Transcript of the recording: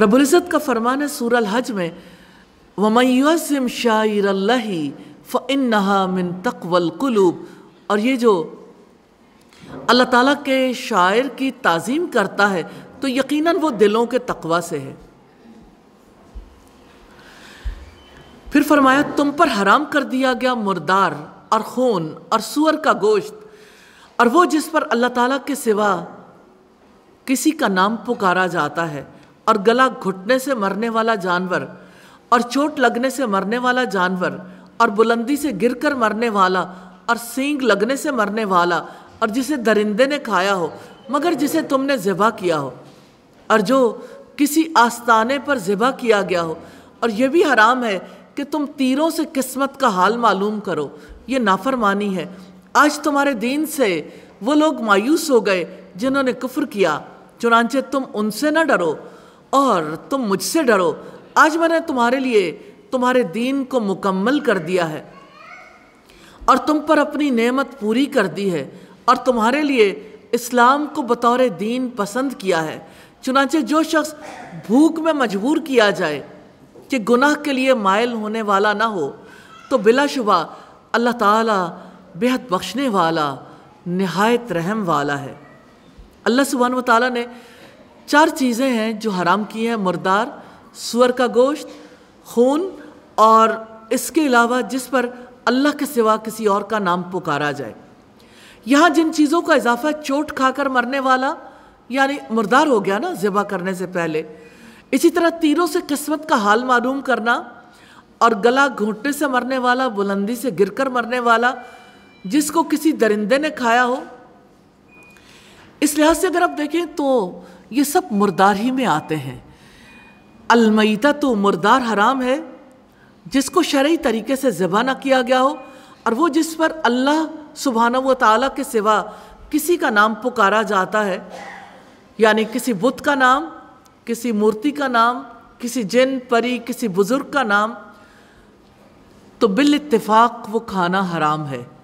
रबुलज़त का फरमान है सूरल हज में वमयसम शायर फ़िन नहा मिन तकवल कुलूब और ये जो अल्लाह ताला के शायर की ताज़ीम करता है तो यकीनन वो दिलों के तकवा से है फिर फरमाया तुम पर हराम कर दिया गया मुर्दार और खून और सुअर का गोश्त और वो जिस पर अल्लाह ताला के सिवा किसी का नाम पुकारा जाता है और गला घुटने से मरने वाला जानवर और चोट लगने से मरने वाला जानवर और बुलंदी से गिरकर मरने वाला और सींग लगने से मरने वाला और जिसे दरिंदे ने खाया हो मगर जिसे तुमने ज़िबा किया हो और जो किसी आस्थाने पर ज़िबा किया गया हो और यह भी हराम है कि तुम तीरों से किस्मत का हाल मालूम करो ये नाफरमानी है आज तुम्हारे दीन से वो लोग मायूस हो गए जिन्होंने कुफ्र किया चुनानचे तुम उनसे न डरो और तुम मुझसे डरो आज मैंने तुम्हारे लिए तुम्हारे दीन को मुकम्मल कर दिया है और तुम पर अपनी नेमत पूरी कर दी है और तुम्हारे लिए इस्लाम को बतौर दीन पसंद किया है चुनाचे जो शख्स भूख में मजबूर किया जाए कि गुनाह के लिए मायल होने वाला ना हो तो बिलाशुबा अल्लाह ताला बेहद बख्शने वाला नहायत रहम वाला है अल्लाह सुबहान ताली ने चार चीज़ें हैं जो हराम की हैं मुर्दार सुअर का गोश्त खून और इसके अलावा जिस पर अल्लाह के सिवा किसी और का नाम पुकारा जाए यहाँ जिन चीज़ों का इजाफा चोट खाकर मरने वाला यानी मुर्दार हो गया ना ज़िबा करने से पहले इसी तरह तीरों से किस्मत का हाल मालूम करना और गला घोंटने से मरने वाला बुलंदी से गिरकर मरने वाला जिसको किसी दरिंदे ने खाया हो इस लिहाज से अगर आप देखें तो ये सब मुर्दार ही में आते हैं अलमैता तो मुर्दार हराम है जिसको शर्य तरीके से ज़बा न किया गया हो और वो जिस पर अल्लाह सुबहाना व ताली के सिवा किसी का नाम पुकारा जाता है यानी किसी बुत का नाम किसी मूर्ति का नाम किसी जिन परी किसी बुज़ुर्ग का नाम तो बिल इत्तेफाक वो खाना हराम है